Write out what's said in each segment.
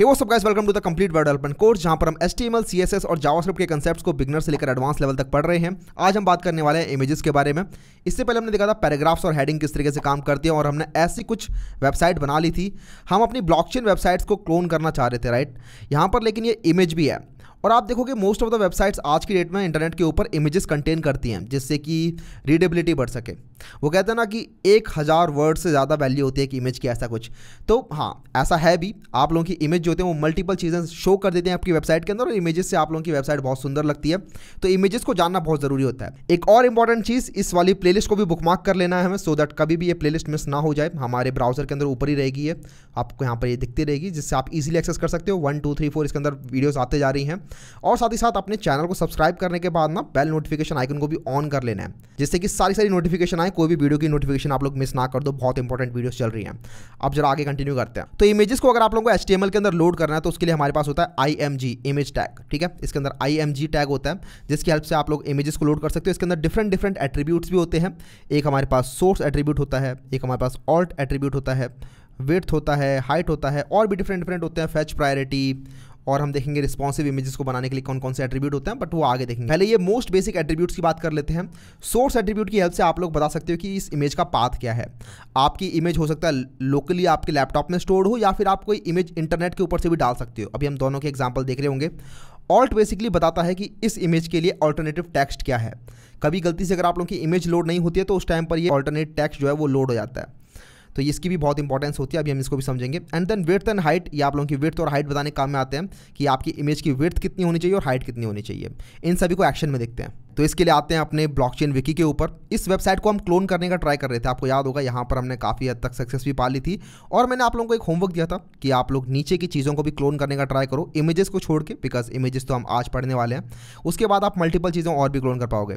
हे वो up guys welcome to the complete web development course जहां पर हम H T M L C S S और JavaScript के कंसेप्ट को बिगनर से लेकर एडवांस लेवल तक पढ़ रहे हैं आज हम बात करने वाले हैं इमेजेस के बारे में इससे पहले हमने देखा था पैराग्राफ्स और हेडिंग किस तरीके से काम करती है और हमने ऐसी कुछ वेबसाइट बना ली थी हम अपनी चेन वेबसाइट्स को क्लोन करना चाह रहे थे राइट यहाँ पर लेकिन ये इमेज भी है और आप देखोगे मोस्ट ऑफ द वेबसाइट्स आज की डेट में इंटरनेट के ऊपर इमेजेस कंटेन करती हैं जिससे कि रीडेबिलिटी बढ़ सके वो कहते हैं ना कि एक हज़ार वर्ड से ज़्यादा वैल्यू होती है एक इमेज की ऐसा कुछ तो हाँ ऐसा है भी आप लोगों की इमेज जो होते हैं वो मल्टीपल चीज़ें शो कर देते हैं आपकी वेबसाइट के अंदर और इमेजेस से आप लोगों की वेबसाइट बहुत सुंदर लगती है तो इमेजेस को जानना बहुत ज़रूरी होता है एक और इंपॉर्टेंट चीज़ इस वाली प्लेलिस्ट को भी बुक कर लेना है हमें सो दैट कभी भी ये प्ले मिस ना हो जाए हमारे ब्राउजर के अंदर ऊपर ही रहेगी है आपको यहाँ पर ये दिखती रहेगी जिससे आप इजिली एक्सेस कर सकते हो वन टू थ्री फोर इसके अंदर वीडियोज़ आते जा रही हैं और साथ ही साथ अपने चैनल को सब्सक्राइब करने के बाद ना बेल नोटिफिकेशन आइकन को भी ऑन कर लेना है जिससे कि सारी सारी नोटिफिकेशन आए है कोई भी वीडियो की नोटिफिकेशन आप लोग मिस ना कर दो बहुत इंपॉर्टेंट वीडियो चल रही है अब जरा आगे कंटिन्यू करते हैं तो इमेजेस को अगर आप लोगों को एच के अंदर लोड करना है तो उसके लिए हमारे पास होता है आई इमेज टैग ठीक है इसके अंदर आई टैग होता है जिसकी हेल्प से आप लोग इमेजेस को लोड कर सकते हो इसके अंदर डिफरेंट डिफरेंट एट्रीब्यूट्स भी होते हैं एक हमारे पास सोर्स एट्रीब्यूट होता है एक हमारे पास ऑल्ट एट्रीब्यूट होता है वेथ होता है हाइट होता है और भी डिफरेंट डिफरेंट होते हैं फैच प्रायोरिटी और हम देखेंगे रिस्पॉन्सिव इमेजेस को बनाने के लिए कौन कौन से एट्रीब्यूट होते हैं बट वो आगे देखेंगे पहले ये मोस्ट बेसिक एट्रीब्यूट्स की बात कर लेते हैं सोर्स एट्रीब्यूट की हेल्प से आप लोग बता सकते हो कि इस इमेज का पाथ क्या है आपकी इमेज हो सकता है लोकली आपके लैपटॉप में स्टोर हो या फिर आप कोई इमेज इंटरनेट के ऊपर से भी डाल सकते हो अभी हम दोनों के एग्जाम्पल देख रहे होंगे ऑल्ट बेसिकली बताता है कि इस इमेज के लिए ऑल्टरनेटिव टेक्स्ट क्या है कभी गलती से अगर आप लोग की इमेज लोड नहीं होती है तो उस टाइम पर ये ऑल्टरनेट टेक्स्ट जो है वो लोड हो जाता है तो इसकी भी बहुत इंपॉर्टेंस होती है अभी हम इसको भी समझेंगे and then width and height ये आप लोगों की वेथ और हाइट बताने काम में आते हैं कि आपकी इमेज की वेथ कितनी होनी चाहिए और हाइट कितनी होनी चाहिए इन सभी को एक्शन में देखते हैं तो इसके लिए आते हैं अपने ब्लॉकचेन विकी के ऊपर इस वेबसाइट को हम क्लोन करने का ट्राई कर रहे थे आपको याद होगा यहाँ पर हमने काफ़ी हद तक सक्सेस भी पा ली थी और मैंने आप लोगों को एक होमवर्क दिया था कि आप लोग नीचे की चीज़ों को भी क्लोन करने का ट्राई करो इमेजेस को छोड़ के बिकॉज इमेजेस तो हम आज पढ़ने वाले हैं उसके बाद आप मल्टीपल चीज़ों और भी क्लोन कर पाओगे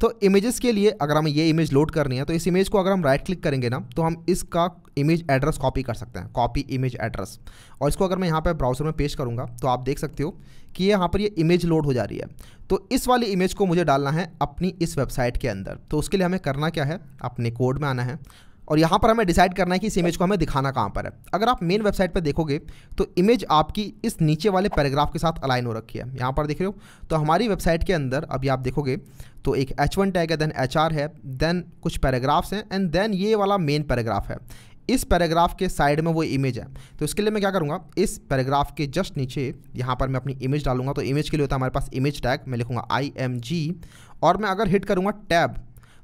तो इमेजेस के लिए अगर हमें ये इमेज लोड करनी है तो इस इमेज को अगर हम राइट क्लिक करेंगे ना तो हम इसका इमेज एड्रेस कॉपी कर सकते हैं कॉपी इमेज एड्रेस और इसको अगर मैं यहाँ पर ब्राउज़र में पेश करूँगा तो आप देख सकते हो कि यहाँ पर ये इमेज लोड हो जा रही है तो इस वाली इमेज को मुझे डालना है अपनी इस वेबसाइट के अंदर तो उसके लिए हमें करना क्या है अपने कोड में आना है और यहाँ पर हमें डिसाइड करना है कि इस इमेज को हमें दिखाना कहाँ पर है अगर आप मेन वेबसाइट पर देखोगे तो इमेज आपकी इस नीचे वाले पैराग्राफ के साथ अलाइन हो रखी है यहाँ पर देख रहे हो तो हमारी वेबसाइट के अंदर अभी आप देखोगे तो एक H1 टैग है देन HR है देन कुछ पैराग्राफ्स हैं एंड देन ये वाला मेन पैराग्राफ है इस पैराग्राफ के साइड में वो इमेज है तो इसके लिए मैं क्या करूँगा इस पैराग्राफ के जस्ट नीचे यहाँ पर मैं अपनी इमेज डालूंगा तो इमेज के लिए होता तो है हमारे पास इमेज टैग मैं लिखूँगा आई एम जी और मैं अगर हिट करूँगा टैब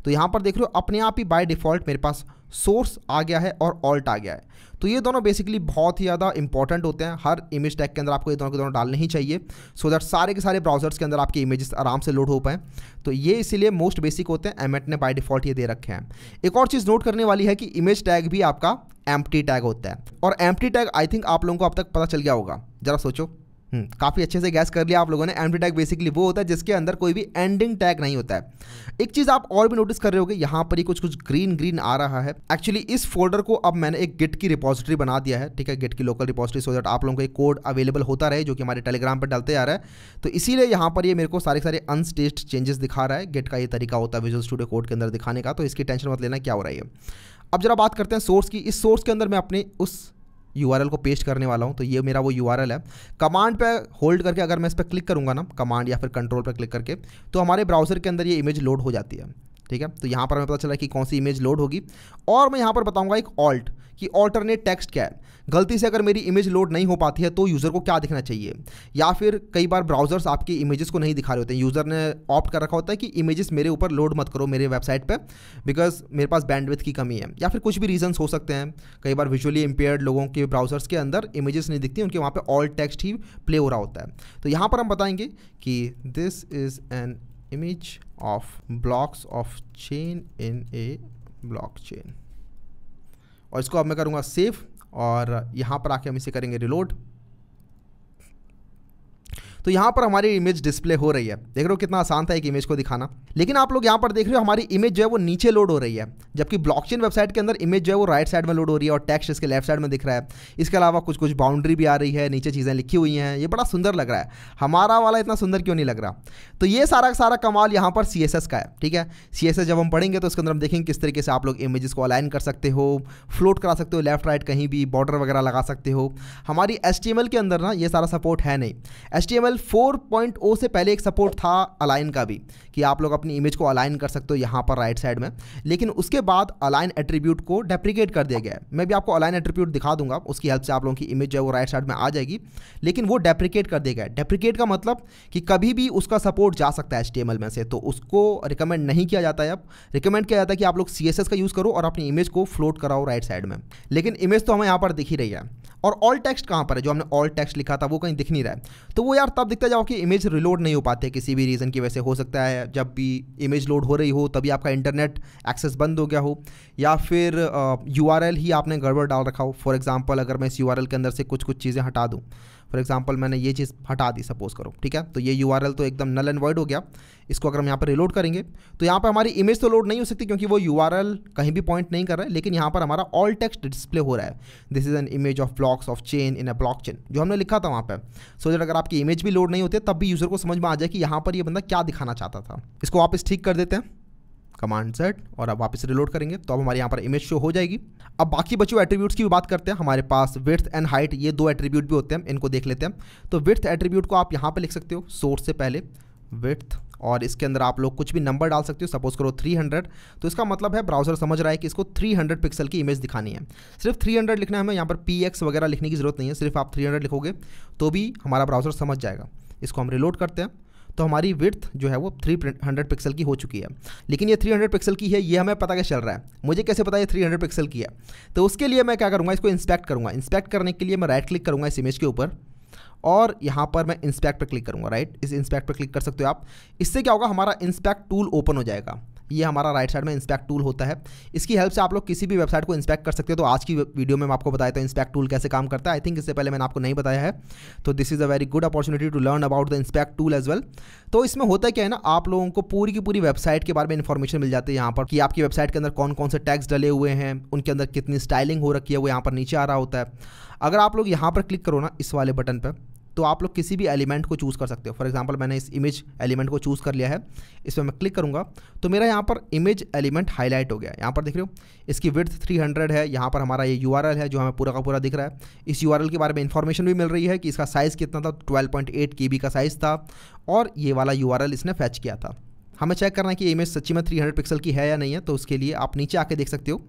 तो यहाँ पर देख रहे हो अपने आप ही बाय डिफ़ॉल्ट मेरे पास सोर्स आ गया है और ऑल्ट आ गया है तो ये दोनों बेसिकली बहुत ही ज़्यादा इंपॉर्टेंट होते हैं हर इमेज टैग के अंदर आपको ये दोनों के दोनों डालने ही चाहिए सो so दैट सारे के सारे ब्राउजर्स के अंदर आपके इमेजेस आराम से लोड हो पाएँ तो ये इसीलिए मोस्ट बेसिक होते हैं एमएट ने बाय डिफ़ॉल्ट ये दे रखे हैं एक और चीज़ नोट करने वाली है कि इमेज टैग भी आपका एम्प्टी टैग होता है और एम्प्टी टैग आई थिंक आप लोगों को अब तक पता चल गया होगा ज़रा सोचो हम्म, काफ़ी अच्छे से गैस कर लिया आप लोगों ने एम्प्टी टैग बेसिकली वो होता है जिसके अंदर कोई भी एंडिंग टैग नहीं होता है एक चीज़ आप और भी नोटिस कर रहे होगे यहाँ पर ही कुछ कुछ ग्रीन ग्रीन आ रहा है एक्चुअली इस फोल्डर को अब मैंने एक गिट की रिपोजिटरी बना दिया है ठीक है गिट की लोकल रिपोजिटरी सो दैट आप लोगों को एक कोड अवेलेबल होता रहे जो कि हमारे टेलीग्राम पर डालते आ रहा है तो इसीलिए यहाँ पर ये मेरे को सारे सारे अनस्टेस्ट चेंजेस दिखा रहा है गिट का ये तरीका होता है विजुअल स्टूडियो कोड के अंदर दिखाने का तो इसकी टेंशन मत लेना क्या हो रहा है अब जरा बात करते हैं सोर्स की इस सोर्स के अंदर मैं अपने उस यू को पेस्ट करने वाला हूँ तो ये मेरा वो यू है कमांड पे होल्ड करके अगर मैं इस पर क्लिक करूँगा ना कमांड या फिर कंट्रोल पर क्लिक करके तो हमारे ब्राउज़र के अंदर ये इमेज लोड हो जाती है ठीक है तो यहाँ पर हमें पता चला कि कौन सी इमेज लोड होगी और मैं यहाँ पर बताऊँगा एक ऑल्ट कि ऑल्टरनेट टेक्स्ट क्या है गलती से अगर मेरी इमेज लोड नहीं हो पाती है तो यूज़र को क्या दिखना चाहिए या फिर कई बार ब्राउजर्स आपकी इमेजेस को नहीं दिखा रहे होते हैं यूज़र ने ऑप्ट कर रखा होता है कि इमेजेस मेरे ऊपर लोड मत करो मेरे वेबसाइट पर बिकॉज मेरे पास बैंडविथ की कमी है या फिर कुछ भी रीजन्स हो सकते हैं कई बार विजुअली इम्पेयर्ड लोगों के ब्राउजर्स के अंदर इमेजेस नहीं दिखती उनके वहाँ पर ऑल टेक्स्ट ही प्ले हो रहा होता है तो यहाँ पर हम बताएंगे कि this is an of blocks of chain in a blockchain और इसको अब मैं करूँगा सेफ और यहाँ पर आके हम इसे करेंगे रिलोड तो यहाँ पर हमारी इमेज डिस्प्ले हो रही है देख रहे हो कितना आसान था एक इमेज को दिखाना लेकिन आप लोग यहाँ पर देख रहे हो हमारी इमेज जो है वो नीचे लोड हो रही है जबकि ब्लॉकचेन वेबसाइट के अंदर इमेज जो है वो राइट साइड में लोड हो रही है और टेक्स्ट इसके लेफ्ट साइड में दिख रहा है इसके अलावा कुछ कुछ बाउंड्री भी आ रही है नीचे चीज़ें लिखी हुई हैं ये बड़ा सुंदर लग रहा है हमारा वाला इतना सुंदर क्यों नहीं लग रहा तो ये सारा सारा कमाल यहाँ पर सी का है ठीक है सी जब हम पढ़ेंगे तो उसके अंदर हम देखेंगे किस तरीके से आप लोग इमेज को अलाइन कर सकते हो फ्लोट करा सकते हो लेफ्ट राइट कहीं भी बॉर्डर वगैरह लगा सकते हो हमारी एल के अंदर ना ये सारा सपोर्ट है नहीं एल लेवल 4.0 से पहले एक सपोर्ट था अलाइन का भी कि आप लोग अपनी इमेज को अलाइन कर सकते हो यहाँ पर राइट साइड में लेकिन उसके बाद अलाइन एट्रीब्यूट को डेप्रिकेट कर दिया गया है मैं भी आपको अलाइन एट्रीब्यूट दिखा दूंगा उसकी हेल्प से आप लोगों की इमेज जो है वो राइट साइड में आ जाएगी लेकिन वो डेप्रिकेट कर दिया गया डेप्रिकेट का मतलब कि कभी भी उसका सपोर्ट जा सकता है एच में से तो उसको रिकमेंड नहीं किया जाता है अब रिकमेंड किया जाता है कि आप लोग सी का यूज़ करो और अपनी इमेज को फ्लोट कराओ राइट साइड में लेकिन इमेज तो हमें यहाँ पर दिख ही रही है और ऑल टेक्स्ट कहाँ पर है जो हमने ऑल टेक्स्ट लिखा था वो कहीं दिख नहीं रहा है तो वो यार तब दिखता जाओ कि इमेज रिलोड नहीं हो पाते किसी भी रीज़न की वजह से हो सकता है जब भी इमेज लोड हो रही हो तभी आपका इंटरनेट एक्सेस बंद हो गया हो या फिर यू ही आपने गड़बड़ डाल रखा हो फॉर एग्ज़ाम्पल अगर मैं इस यू के अंदर से कुछ कुछ चीज़ें हटा दूँ फॉर एग्जाम्पल मैंने ये चीज़ हटा दी सपोज करो ठीक है तो ये यू तो एकदम नल एंड वर्ड हो गया इसको अगर हम यहाँ पर रिलोड करेंगे तो यहाँ पर हमारी इमेज तो लोड नहीं हो सकती क्योंकि वो यू कहीं भी पॉइंट नहीं कर रहा है लेकिन यहाँ पर हमारा ऑल टेक्स्ट डिस्प्ले हो रहा है this is an image of blocks of chain in a blockchain जो हमने लिखा था वहाँ पर सो दैट अगर आपकी इमेज भी लोड नहीं होती तब भी यूज़र को समझ में आ जाए कि यहाँ पर ये यह बंदा क्या दिखाना चाहता था इसको वापस ठीक कर देते हैं कमांड जेड और अब वापस रिलोड करेंगे तो अब हमारे यहाँ पर इमेज शो हो जाएगी अब बाकी बचे एट्रीब्यूट्स की भी बात करते हैं हमारे पास विथ्थ एंड हाइट ये दो एट्रीब्यूट भी होते हैं इनको देख लेते हैं तो विथ्थ एट्रीब्यूट को आप यहाँ पर लिख सकते हो सोर्स से पहले विथ्थ और इसके अंदर आप लोग कुछ भी नंबर डाल सकते हो सपोज करो 300 तो इसका मतलब है ब्राउजर समझ रहा है कि इसको 300 पिक्सल की इमेज दिखानी है सिर्फ 300 लिखना है हमें यहाँ पर पी एक्स वगैरह लिखने की जरूरत नहीं है सिर्फ आप 300 लिखोगे तो भी हमारा ब्राउजर समझ जाएगा इसको हम रिलोड करते हैं तो हमारी विर्थ जो है वो थ्री हंड्रेड पिक्सल की हो चुकी है लेकिन ये थ्री हंड्रेड पिक्सल की है ये हमें पता क्या चल रहा है मुझे कैसे पता ये थ्री हंड्रेड पिक्सल की है तो उसके लिए मैं क्या करूँगा इसको इंस्पेक्ट करूँगा इंस्पेक्ट करने के लिए मैं राइट क्लिक करूँगा इस इमेज के ऊपर और यहाँ पर मैं इंस्पेक्ट पर क्लिक करूँगा राइट इस इंस्पेक्ट पर क्लिक कर सकते हो आप इससे क्या होगा हमारा इंस्पेक्ट टूल ओपन हो जाएगा ये हमारा राइट साइड में इंस्पेक्ट टूल होता है इसकी हेल्प से आप लोग किसी भी वेबसाइट को इंस्पेक्ट कर सकते हो तो आज की वीडियो में मैं आपको बताया था इंस्पेक्ट टूल कैसे काम करता है आई थिंक इससे पहले मैंने आपको नहीं बताया है तो this is a very good opportunity to learn about the inspect tool as well तो इसमें होता क्या है ना आप लोगों को पूरी की पूरी वेबसाइट के बारे में इन्फॉर्मेशन मिल जाती है यहाँ पर कि आपकी वेबसाइट के अंदर कौन कौन से टैक्स डले हुए हैं उनके अंदर कितनी स्टाइलिंग हो रखी है वो यहाँ पर नीचे आ रहा होता है अगर आप लोग यहाँ पर क्लिक करो ना इस वाले बटन पर तो आप लोग किसी भी एलिमेंट को चूज़ कर सकते हो फॉर एग्जाम्पल मैंने इस इमेज एलिमेंट को चूज़ कर लिया है इस पर मैं क्लिक करूँगा तो मेरा यहाँ पर इमेज एलिमेंट हाईलाइट हो गया यहाँ पर देख रहे हो इसकी विर्थ हंड्रेड है यहाँ पर हमारा ये यू है जो हमें पूरा का पूरा दिख रहा है इस यू के बारे में इन्फॉर्मेशन भी मिल रही है कि इसका साइज़ कितना था ट्वेल्व पॉइंट का साइज़ था और ये वाला यू इसने फैच किया था हमें चेक करना है कि इमेज सच्ची में 300 पिक्सल की है या नहीं है तो उसके लिए आप नीचे आके देख सकते हो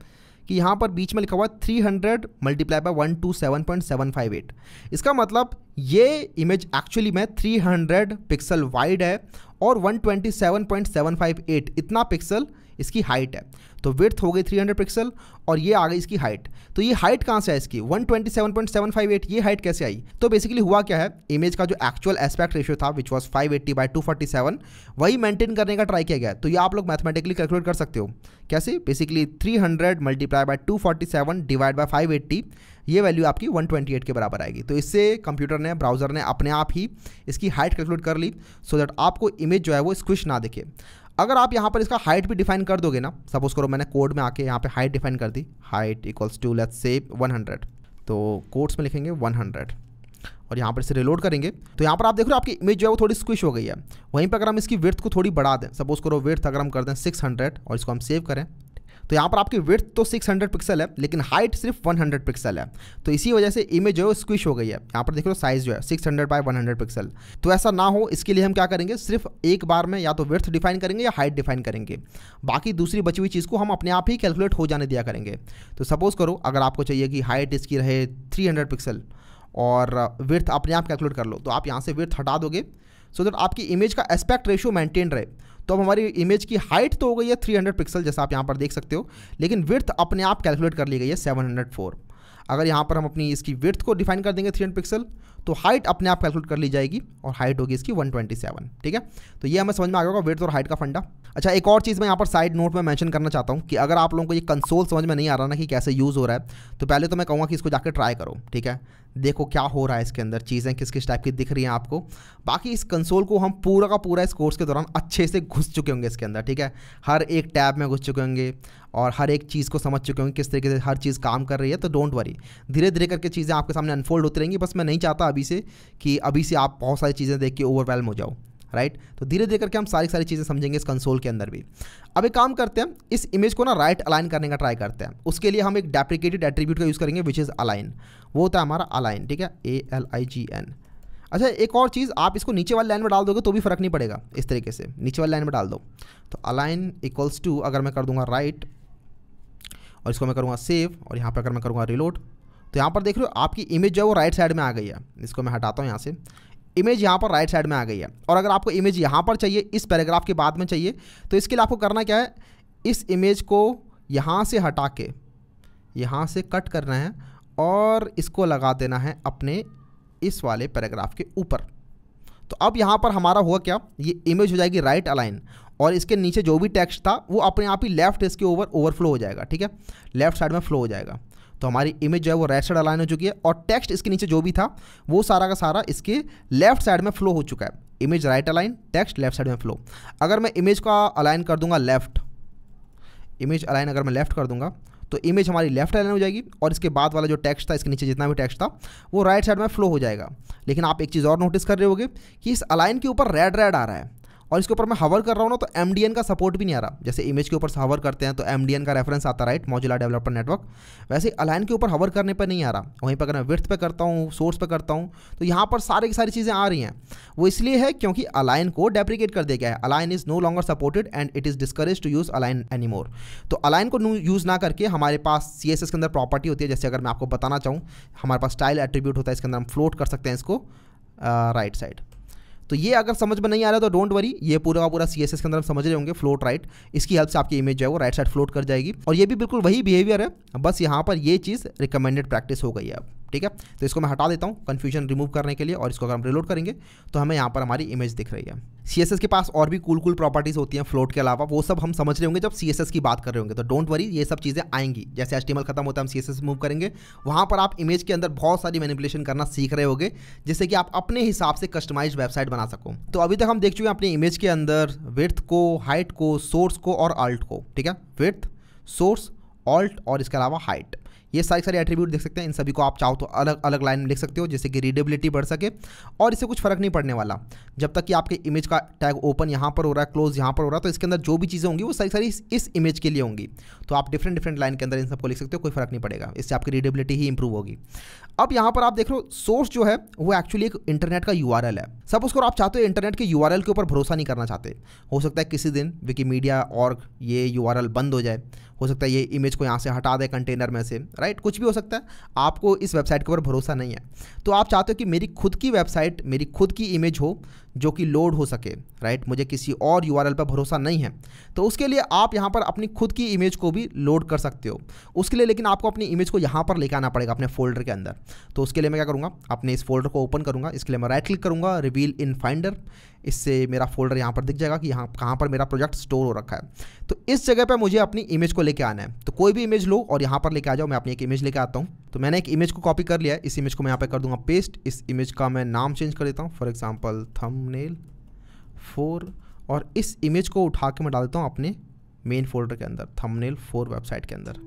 कि यहाँ पर बीच में लिखा हुआ three hundred multiply by one two seven point seven five eight इसका मतलब ये इमेज एक्चुअली में थ्री हंड्रेड पिक्सल वाइड है और one twenty seven point seven five eight इतना पिक्सल इसकी हाइट है तो विर्थ हो गई 300 पिक्सल और ये आ गई इसकी हाइट तो ये हाइट कहाँ से है इसकी 127.758 ये हाइट कैसे आई तो बेसिकली हुआ क्या है इमेज का जो एक्चुअल एस्पेक्ट रेशियो था which was 580 eighty by two वही मेंटेन करने का ट्राई किया गया तो ये आप लोग मैथमेटिकली कैलकुलेट कर सकते हो कैसे basically 300 hundred multiply by two divide by five ये वैल्यू आपकी 128 के बराबर आएगी तो इससे कंप्यूटर ने ब्राउजर ने अपने आप ही इसकी हाइट कैलकुलेट कर ली सो so दैट आपको इमेज जो है वो स्क्विश ना दिखे अगर आप यहाँ पर इसका हाइट भी डिफाइन कर दोगे ना सपोज करो मैंने कोड में आके यहाँ पे हाइट डिफाइन कर दी height equals to let's say 100 तो कोड्स में लिखेंगे 100 और यहाँ पर इसे रिलोड करेंगे तो यहाँ पर आप देख रहे हो आपकी इमेज जो है वो थोड़ी स्क्विश हो गई है वहीं पर अगर हम इसकी वर्थ को थोड़ी बढ़ा दें सपोज करो वर्थ अगर हम कर दें सिक्स और इसको हम सेव करें तो यहाँ पर आपकी विर्थ तो 600 पिक्सल है लेकिन हाइट सिर्फ 100 पिक्सल है तो इसी वजह से इमेज जो है स्क्विश हो गई है यहाँ पर देख लो साइज जो है 600 हंड्रेड बाय वन पिक्सल तो ऐसा ना हो इसके लिए हम क्या करेंगे सिर्फ एक बार में या तो विर्थ डिफाइन करेंगे या हाइट डिफाइन करेंगे बाकी दूसरी बची हुई चीज़ को हम अपने आप ही कैलकुलेट हो जाने दिया करेंगे तो सपोज़ करो अगर आपको चाहिए कि हाइट इसकी रहे थ्री पिक्सल और विर्थ अपने आप कैलकुलेट कर लो तो आप यहाँ से विर्थ हटा दोगे सो so दैट आपकी इमेज का एस्पेक्ट रेशियो मेंटेन रहे तो अब हमारी इमेज की हाइट तो हो गई है 300 पिक्सल जैसा आप यहाँ पर देख सकते हो लेकिन विर्थ अपने आप कैलकुलेट कर ली गई है 704 अगर यहाँ पर हम अपनी इसकी विर्थ को डिफाइन कर देंगे 300 पिक्सल तो हाइट अपने आप कैलकुलेट कर ली जाएगी और हाइट होगी इसकी 127 ठीक है तो ये हमें समझ में आ गया होगा और हाइट का फंडा अच्छा एक और चीज़ मैं यहाँ पर साइड नोट में मेंशन करना चाहता हूँ कि अगर आप लोगों को ये कंसोल समझ में नहीं आ रहा ना कि कैसे यूज़ हो रहा है तो पहले तो मैं कहूँगा कि इसको जाकर ट्राई करो ठीक है देखो क्या हो रहा है इसके अंदर चीज़ें किस किस टाइप की दिख रही हैं आपको बाकी इस कंसोल को हम पूरा का पूरा इस कोर्स के दौरान अच्छे से घुस चुके होंगे इसके अंदर ठीक है हर एक टैब में घुस चुके होंगे और हर एक चीज़ को समझ चुके होंगे किस तरीके से हर चीज़ काम कर रही है तो डोंट वरी धीरे धीरे करके चीज़ें आपके सामने अनफोल्ड होती रहेंगी बस मैं नहीं चाहता अभी से कि अभी से आप बहुत सारी चीज़ें देख के ओवरवेलम हो जाओ राइट तो धीरे धीरे करके हम सारी सारी चीज़ें समझेंगे इस कंसोल के अंदर भी अब एक काम करते हैं इस इमेज को ना राइट अलाइन करने का ट्राई करते हैं उसके लिए हम एक डेप्रिकेटेड एट्रीब्यूट का यूज़ करेंगे विच इज़ अलाइन वो होता है हमारा अलाइन ठीक है A L I G N अच्छा एक और चीज़ आप इसको नीचे वाली लाइन में डाल दोगे तो भी फ़र्क नहीं पड़ेगा इस तरीके से नीचे वाली लाइन में डाल दो तो अलाइन इक्वल्स टू अगर मैं कर दूंगा राइट और इसको मैं करूंगा सेव और यहाँ पर अगर मैं करूंगा रिलोड तो यहाँ पर देख रहे हो आपकी इमेज जो है वो राइट साइड में आ गई है इसको मैं हटाता हूँ यहाँ से इमेज यहाँ पर राइट साइड में आ गई है और अगर आपको इमेज यहाँ पर चाहिए इस पैराग्राफ के बाद में चाहिए तो इसके लिए आपको करना क्या है इस इमेज को यहाँ से हटा के यहाँ से कट करना है और इसको लगा देना है अपने इस वाले पैराग्राफ के ऊपर तो अब यहाँ पर हमारा हुआ क्या ये इमेज हो जाएगी राइट अलाइन और इसके नीचे जो भी टेक्स्ट था वो अपने आप ही लेफ्ट इसके ओवर ओवरफ्लो हो जाएगा ठीक है लेफ्ट साइड में फ्लो हो जाएगा तो हमारी इमेज जो है वो राइट साइड अलाइन हो चुकी है और टेक्स्ट इसके नीचे जो भी था वो सारा का सारा इसके लेफ्ट साइड में फ्लो हो चुका है image right align text left side में फ्लो अगर मैं इमेज का अलाइन कर दूंगा लेफ्ट इमेज अलाइन अगर मैं लेफ्ट कर दूंगा तो इमेज हमारी लेफ्ट अलाइन हो जाएगी और इसके बाद वाला जो टेक्स्ट था इसके नीचे जितना भी टेक्स्ट था वो राइट साइड में फ्लो हो जाएगा लेकिन आप एक चीज़ और नोटिस कर रहे होगे कि इस अलाइन के ऊपर रेड रेड आ रहा है और इसके ऊपर मैं हवर कर रहा हूँ ना तो एम का सपोर्ट भी नहीं आ रहा जैसे इमेज के ऊपर से हवर करते हैं तो एम का रेफरेंस आता राइट मॉजुला डेवलपर नेटवर्क वैसे अलाइन के ऊपर हवर करने पर नहीं आ रहा वहीं पर अगर मैं विर्थ पर करता हूँ सोर्स पर करता हूँ तो यहाँ पर सारी की सारी चीज़ें आ रही हैं वो इसलिए है क्योंकि अलाइन को डेप्रिकेट कर दिया गया है align is no longer supported and it is discourage to use align any तो अलाइन को यूज़ ना करके हमारे पास सी के अंदर प्रॉपर्टी होती है जैसे अगर मैं आपको बताना चाहूँ हमारे पास स्टाइल एट्रीब्यूट होता है इसके अंदर हम फ्लोट कर सकते हैं इसको राइट uh, साइड right तो ये अगर समझ में नहीं आ रहा तो डोंट वरी ये पूरा का पूरा सी एस एस के अंदर हम समझ रहे होंगे फ्लोट राइट इसकी हेल्प से आपकी इमेज जो है वो राइट साइड फ्लोट कर जाएगी और ये भी बिल्कुल वही बिहेवियर है बस यहाँ पर ये चीज़ रिकमेंडेड प्रैक्टिस हो गई है अब ठीक है तो इसको मैं हटा देता हूँ कन्फ्यूजन रिमूव करने के लिए और इसको अगर हम रिलोड करेंगे तो हमें यहाँ पर हमारी इमेज दिख रही है सी के पास और भी कुल कुल प्रॉपर्टीज़ होती हैं फ्लोट के अलावा वो सब हम समझ रहे होंगे जब सी की बात कर रहे होंगे तो डोंट वरी ये सब चीज़ें आएंगी जैसे एच खत्म होता है हम सी मूव करेंगे वहाँ पर आप इमेज के अंदर बहुत सारी मैनिपुलेशन करना सीख रहे होंगे जिससे कि आप अपने हिसाब से कस्टमाइज वेबसाइट बना सको तो अभी तक हम देख चुके हैं अपने इमेज के अंदर विर्थ को हाइट को सोर्स को और अल्ट को ठीक है विर्थ सोर्स ऑल्ट और इसके अलावा हाइट ये सारी सारी एट्रीब्यूट देख सकते हैं इन सभी को आप चाहो तो अलग अलग लाइन में लिख सकते हो जैसे कि रीडेबिलिटी बढ़ सके और इससे कुछ फर्क नहीं पड़ने वाला जब तक कि आपके इमेज का टैग ओपन यहाँ पर हो रहा है क्लोज यहाँ पर हो रहा है तो इसके अंदर जो भी चीज़ें होंगी वो सारी सारी इस, इमेज के लिए होंगी तो आप डिफरेंट डिफरेंट लाइन के अंदर इन सबको लिख सकते हो कोई फर्क नहीं पड़ेगा इससे आपकी रीडेबिलिटी ही इंप्रूव होगी अब यहाँ पर आप देख लो सोर्स जो है वो एक्चुअली एक इंटरनेट का यू है सब उसको आप चाहते हो इंटरनेट के यू के ऊपर भरोसा नहीं करना चाहते हो सकता है किसी दिन मीडिया और ये यू बंद हो जाए हो सकता है ये इमेज को यहाँ से हटा दे कंटेनर में से राइट कुछ भी हो सकता है आपको इस वेबसाइट के ऊपर भरोसा नहीं है तो आप चाहते हो कि मेरी खुद की वेबसाइट मेरी खुद की इमेज हो जो कि लोड हो सके राइट मुझे किसी और यू पर भरोसा नहीं है तो उसके लिए आप यहाँ पर अपनी खुद की इमेज को भी लोड कर सकते हो उसके लिए लेकिन आपको अपनी इमेज को यहाँ पर लेकर आना पड़ेगा अपने फोल्डर के अंदर तो उसके लिए मैं क्या करूँगा अपने इस फोल्डर को ओपन करूँगा इसके लिए मैं राइट क्लिक करूँगा रिवील इन फाइंडर इससे मेरा फोल्डर यहाँ पर दिख जाएगा कि यहाँ कहाँ पर मेरा प्रोजेक्ट स्टोर हो रखा है तो इस जगह पर मुझे अपनी इमेज को लेकर आना है तो कोई भी इमेज लो और यहाँ पर लेकर आ जाओ मैं अपनी एक इमेज लेकर आता हूँ तो मैंने एक इमेज को कॉपी कर लिया इस इमेज को मैं यहाँ पे कर दूंगा पेस्ट इस इमेज का मैं नाम चेंज कर देता हूँ फॉर एग्जाम्पल थमनेल फोर और इस इमेज को उठा के मैं डाल देता हूँ अपने मेन फोल्डर के अंदर थमनेल फोर वेबसाइट के अंदर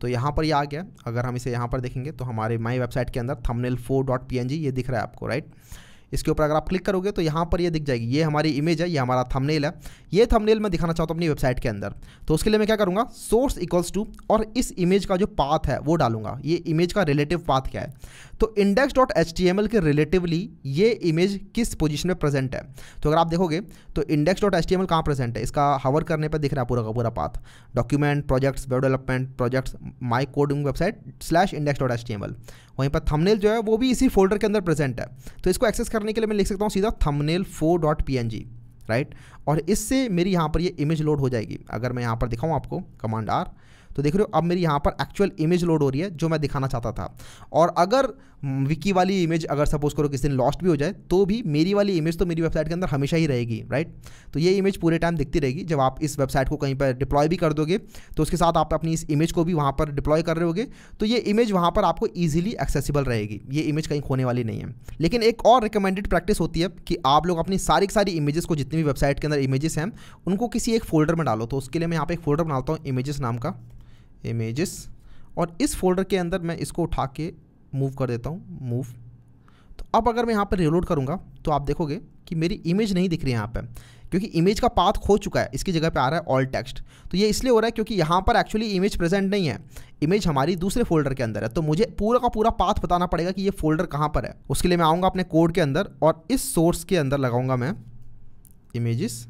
तो यहाँ पर ये आ गया अगर हम इसे यहाँ पर देखेंगे तो हमारे माई वेबसाइट के अंदर thumbnail four dot P N G ये दिख रहा है आपको राइट right? इसके ऊपर अगर आप क्लिक करोगे तो यहाँ पर ये दिख जाएगी ये हमारी इमेज है ये हमारा थंबनेल है ये थंबनेल मैं दिखाना चाहता हूँ अपनी वेबसाइट के अंदर तो उसके लिए मैं क्या करूँगा सोर्स इक्वल्स टू और इस इमेज का जो पाथ है वो डालूंगा ये इमेज का रिलेटिव पाथ क्या है तो index dot H T M L के रिलेटिवली ये इमेज किस पोजिशन में प्रेजेंट है तो अगर आप देखोगे तो index dot H T M L कहाँ प्रेजेंट है इसका हवर करने पर दिख रहा है पूरा का पूरा path document projects web development projects my coding website slash index dot H T M L वहीं पर थमनेल जो है वो भी इसी फोल्डर के अंदर प्रेजेंट है तो इसको एक्सेस करने के लिए मैं लिख सकता हूँ सीधा thumbnail four dot P N G right और इससे मेरी यहाँ पर ये इमेज लोड हो जाएगी अगर मैं यहाँ पर दिखाऊँ आपको कमांड आर तो देख रहे हो अब मेरी यहाँ पर एक्चुअल इमेज लोड हो रही है जो मैं दिखाना चाहता था और अगर विकी हम्म, वाली इमेज अगर सपोज करो किसी दिन लॉस्ट भी हो जाए तो भी मेरी वाली इमेज तो मेरी वेबसाइट के अंदर हमेशा ही रहेगी राइट तो ये इमेज पूरे टाइम दिखती रहेगी जब आप इस वेबसाइट को कहीं पर डिप्लॉय भी कर दोगे तो उसके साथ आप अपनी इस इमेज को भी वहाँ पर डिप्लॉय कर रहे होगे तो ये इमेज वहाँ पर आपको ईजिली एक्सेसिबल रहेगी ये इमेज कहीं खोने वाली नहीं है लेकिन एक और रिकमेंडेड प्रैक्टिस होती है कि आप लोग अपनी सारी सारी इमेजेस को जितनी भी वेबसाइट के अंदर इमेजेस हैं उनको किसी एक फोल्डर में डालो तो उसके लिए मैं यहाँ पर एक फोल्डर बनाता हूँ इमेजेस नाम का इमेजेस और इस फोल्डर के अंदर मैं इसको उठा के मूव कर देता हूँ मूव तो अब अगर मैं यहाँ पर रिलोड करूँगा तो आप देखोगे कि मेरी इमेज नहीं दिख रही है यहाँ पर क्योंकि इमेज का पाथ खो चुका है इसकी जगह पे आ रहा है ऑल टेक्स्ट तो ये इसलिए हो रहा है क्योंकि यहाँ पर एक्चुअली इमेज प्रेजेंट नहीं है इमेज हमारी दूसरे फोल्डर के अंदर है तो मुझे पूरा का पूरा पाथ बताना पड़ेगा कि ये फोल्डर कहाँ पर है उसके लिए मैं आऊँगा अपने कोड के अंदर और इस सोर्स के अंदर लगाऊंगा मैं images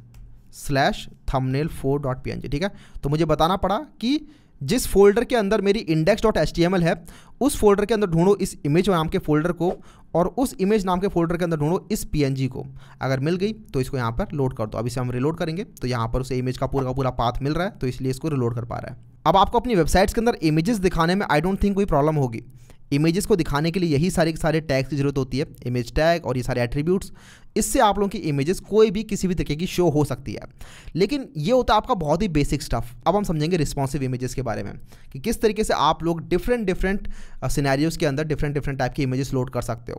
slash thumbnail four dot P ठीक है तो मुझे बताना पड़ा कि जिस फोल्डर के अंदर मेरी इंडेक्स डॉट एच है उस फोल्डर के अंदर ढूंढो इस इमेज नाम के फोल्डर को और उस इमेज नाम के फोल्डर के अंदर ढूंढो इस पी को अगर मिल गई तो इसको यहाँ पर लोड कर दो अभी इसे हम रिलोड करेंगे तो यहाँ पर उसे इमेज का पूरा का पूरा पाथ मिल रहा है तो इसलिए इसको रिलोड कर पा रहा है अब आपको अपनी वेबसाइट्स के अंदर इमेजेस दिखाने में आई डोंट थिंक कोई प्रॉब्लम होगी इमेजेस को दिखाने के लिए यही सारे सारे टैग की जरूरत होती है इमेज टैग और ये सारे एट्रीब्यूट्स इससे आप लोगों की इमेजेस कोई भी किसी भी तरीके की शो हो सकती है लेकिन ये होता है आपका बहुत ही बेसिक स्टफ अब हम समझेंगे रिस्पॉन्सिव इमेजेस के बारे में कि किस तरीके से आप लोग डिफरेंट डिफरेंट सिनेरियोज़ के अंदर डिफरेंट डिफरेंट टाइप की इमेजेस लोड कर सकते हो